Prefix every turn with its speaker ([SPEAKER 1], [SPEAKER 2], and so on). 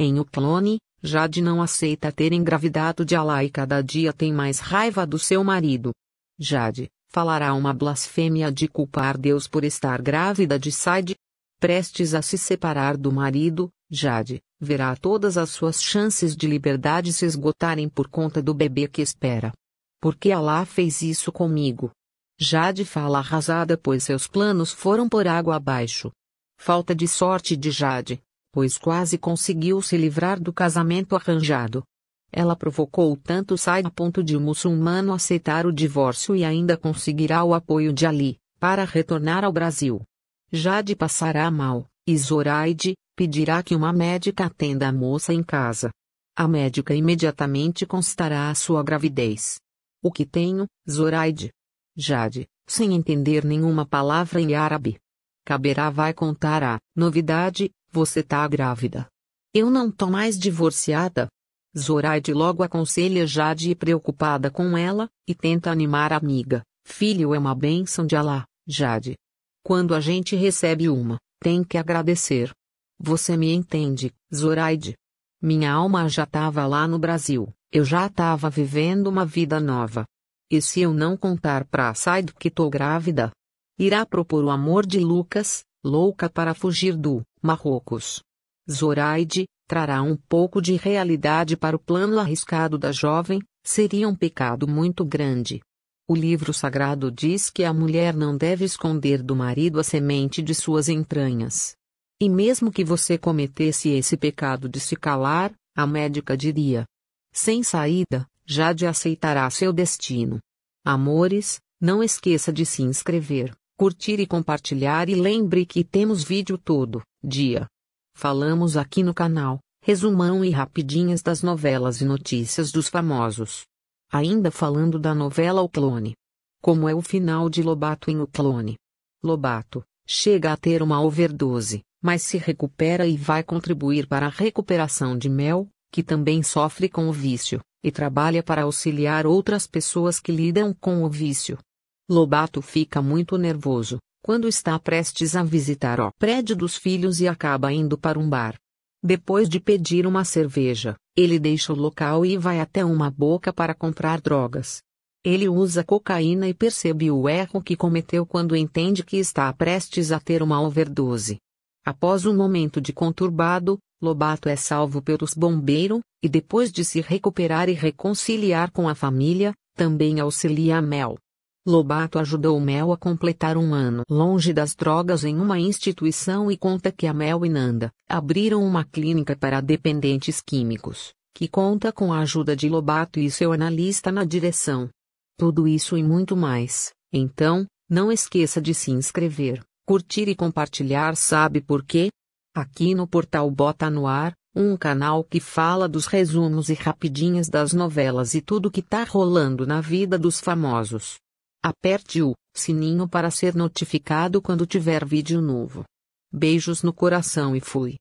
[SPEAKER 1] Em O Clone, Jade não aceita ter engravidado de Alá e cada dia tem mais raiva do seu marido. Jade, falará uma blasfêmia de culpar Deus por estar grávida de Said. Prestes a se separar do marido, Jade, verá todas as suas chances de liberdade se esgotarem por conta do bebê que espera. Por que Alá fez isso comigo? Jade fala arrasada pois seus planos foram por água abaixo. Falta de sorte de Jade, pois quase conseguiu se livrar do casamento arranjado. Ela provocou tanto Sai a ponto de o muçulmano aceitar o divórcio e ainda conseguirá o apoio de Ali, para retornar ao Brasil. Jade passará mal, e Zoraide, pedirá que uma médica atenda a moça em casa. A médica imediatamente constará a sua gravidez. O que tenho, Zoraide? Jade, sem entender nenhuma palavra em árabe. Caberá vai contar a novidade você tá grávida. Eu não tô mais divorciada. Zoraide logo aconselha Jade e preocupada com ela, e tenta animar a amiga. Filho é uma bênção de Alá, Jade. Quando a gente recebe uma, tem que agradecer. Você me entende, Zoraide. Minha alma já tava lá no Brasil, eu já tava vivendo uma vida nova. E se eu não contar pra Said que tô grávida? Irá propor o amor de Lucas, louca para fugir do Marrocos. Zoraide trará um pouco de realidade para o plano arriscado da jovem, seria um pecado muito grande. O livro sagrado diz que a mulher não deve esconder do marido a semente de suas entranhas. E mesmo que você cometesse esse pecado de se calar, a médica diria: sem saída, Jade aceitará seu destino. Amores, não esqueça de se inscrever curtir e compartilhar e lembre que temos vídeo todo dia. Falamos aqui no canal, resumão e rapidinhas das novelas e notícias dos famosos. Ainda falando da novela O Clone. Como é o final de Lobato em O Clone? Lobato chega a ter uma overdose, mas se recupera e vai contribuir para a recuperação de Mel, que também sofre com o vício, e trabalha para auxiliar outras pessoas que lidam com o vício. Lobato fica muito nervoso quando está prestes a visitar o prédio dos filhos e acaba indo para um bar. Depois de pedir uma cerveja, ele deixa o local e vai até uma boca para comprar drogas. Ele usa cocaína e percebe o erro que cometeu quando entende que está prestes a ter uma overdose. Após um momento de conturbado, Lobato é salvo pelos bombeiros, e depois de se recuperar e reconciliar com a família, também auxilia a Mel Lobato ajudou Mel a completar um ano longe das drogas em uma instituição e conta que a Mel e Nanda abriram uma clínica para dependentes químicos, que conta com a ajuda de Lobato e seu analista na direção. Tudo isso e muito mais. Então, não esqueça de se inscrever, curtir e compartilhar, sabe por quê? Aqui no portal Bota no Ar, um canal que fala dos resumos e rapidinhas das novelas e tudo que tá rolando na vida dos famosos. Aperte o sininho para ser notificado quando tiver vídeo novo. Beijos no coração e fui.